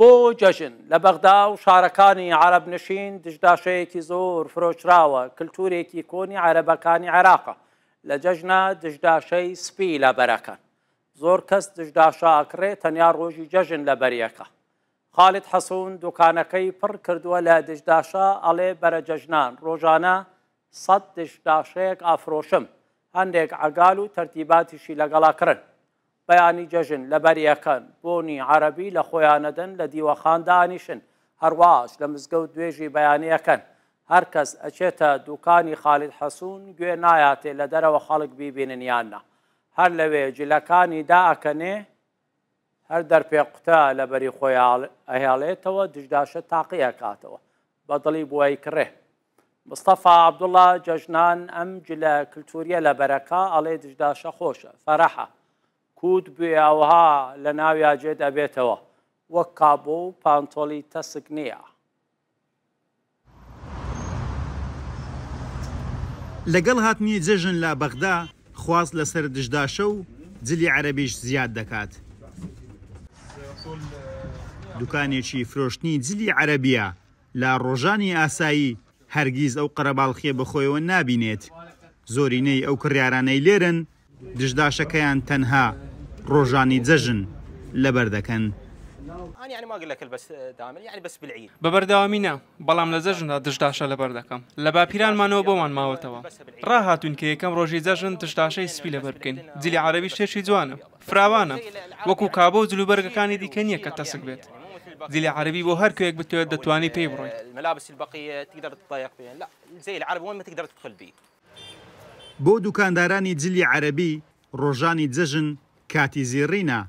بۆ جەژن لە بەغدا و شارەکانی عرب نشین دژداشەیەکی زۆر فرۆشراوە کللتورێکی کۆنی عربەکانی عێراقە لە جەژنە دژداشەی سپی لە بەرەکەن زۆر کەس دژداشاکرێ تەنیا ڕۆژی جەژن لە بەریەکە خاالت حەسون دوکانەکەی پڕ کردووە لە دژداشا ئەڵێ بەرە جەژنان ڕۆژانە سەد دژداشەیەک ئافرۆشم هەندێک ئەگال و تەرتیباتیشی لەگەڵاکردن بەیانی جەژن لە بەریەکەن بۆنی عەربی لە خۆیانەدەن لە دیوەخاندانیشن هەرواش لە مزگە و دوێژی بەیانیەکەن هەر کەس ئەچێتە دوکانی خالیت حەسوون گوێ نایاتێ لە دەرەوە خەڵک بیبیننیاننا هەر لەوێ جلەکانی داکەنێ هەر دەرپێ قوتە لە بەری خۆی ئەهێڵێتەوە دژداشە تاقیە کاتەوە بەدڵی بۆی کڕێ مستەفا عبدوڵە جەژنان ئەم جلە کللتوریە لە بەرەکە ئەڵێ دژداشە خۆشە فەرەحە کووت بێاوها لە ناویاجێت ئەبێتەوە وەک کابۆ و پانتۆلی تەسک نییە. لەگەڵ هاتنی جەژن لا بەغدا خواست لەسەر دشداشە و جلی عەربیش زیاد دەکات. دوکانێکی فرۆشتنی جلی عەربیە لە ڕۆژانی ئاسایی هەرگیز ئەو قەرەباڵخێ بەخۆیەوە نابینێت. زۆرینەی ئەو کڕیارانەی لێرن دژداشەکەیان تەنها ڕۆژانی جەژن لەبەر دەکەن. بە بەرداوامینە بەڵام لە زەژندا دشداشە لەبەر دەکەم لە باپیرانمانەوە بۆمان ماوەتەوە ڕاهاتون کە یەکەم ڕۆژی زەژن تشداشەی سپی لەبەر بکەین جلی عربی شێشی جوانە فراوانە وەکو کابە و جلوبەرگەکانی دیکە نییە کە تەسک بێت زیلی عربی بۆ هەر کوێک بتوێت دەتوانانی پێی بڕۆیت بۆ دوکاندارانی جلی عربی ڕۆژانی جەژن کاتی زیڕینە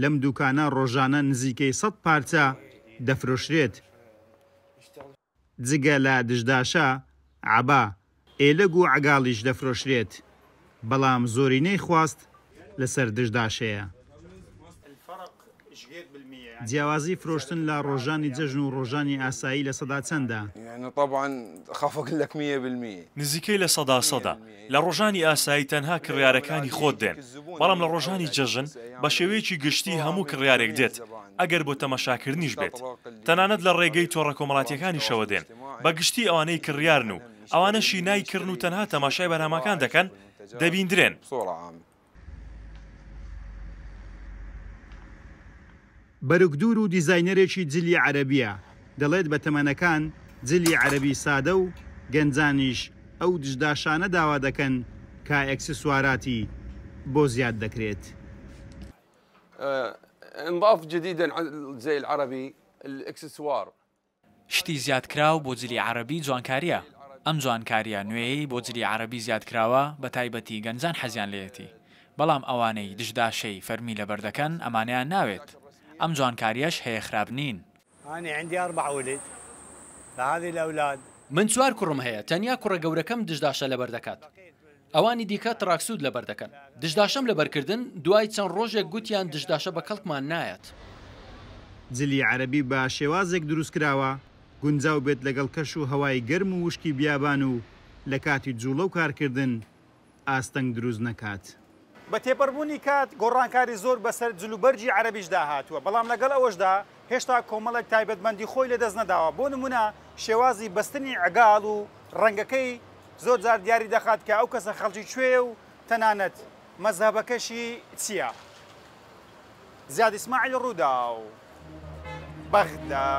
لەم دوکانە ڕۆژانە نزیکەی سە پارچە دەفرۆشرێت. جگە لە دژداشە عبا ئێلەگ و عگاڵیش دەفرۆشرێت، بەڵام زۆرینەی خواست لەسەر دژداشەیە. جیاوازی فرۆشتن لە ڕۆژانی جەژن و ڕۆژانی ئاسایی لە سەدا چەندە نزیکەی لە سەدا سەدا لە ڕۆژانی ئاسایی تەنها کڕیارەکانی خۆت دێن بەڵام لە ڕۆژانی جەژن بە شێوەیەکی گشتی هەموو کڕیارێک دێت ئەگەر بۆ تەمەشاکردنیش بێت تەنانەت لە ڕێگەی تۆڕە کۆمەڵاتیەکانی شەوە دێن بە گشتی ئەوانەی کڕیارن و ئەوانە شینای کردن و تەنها تەماشای بەنامەکان دەکەن دەبیندرێن. بەرگدور و دیزایەرێکی جلی عەربیە دەڵێت بە تەمەنەکان جلی عەربی سادە و گەنجانیش ئەو دژداشانە داوا دەکەن کائکس سواراتی بۆ زیاد دەکرێت. انضاف جديدا زي العربي الاكسسوار شتی زیادکراو بۆ جلی عەربی جوانکاریە ئەم جوانکاریە نوێی بۆ جلی عەربی زیادکراوە بە تایبەتی گەنجان حەزیان لێتی بەڵام ئەوانەی دژداشەی فەرمی لەبەردەکەن ئەمانیان ناوێت ئەم جوانکاریەش هەیە خراپ نین من چوار کوڕم هەیە تەنیا کوڕە گەورەکەم دشداشە لەبەر دەکات ئەوانی دیکە تراکسود لەبەر دەکەن دشداشەم لەبەرکردن دوای چەند ڕۆژێک گوتیان دشداشە بە کەڵکمان نایەت جلی عەربی بە شێوازێک دروست کراوە گونجاو بێت لەگەڵ کەش و هەوای گەرم و وشکی بیابان و لە کاتی جوڵە و کارکردن ئاستەنگ دروست نەکات. بە تێپەربوونی کات گۆڕانکاری زۆر بەسەر جلوبەرجی عربیشدا هاتووە بەڵام لەگەڵ ئەوەشدا هێشتا کۆمەڵک تایبەتمەندی خۆی لە دەست نەداوە بۆ نمونە شێوازی بەستنی ئەگاڵ و ڕەنگەکەی زۆر جار دیاری دەخات کە ئەو کەسە خەڵکی کوێ و تەنانەت مەذهبەکەشی چییە؟ زیاد ئسماعیل ڕوودا و بەغدا.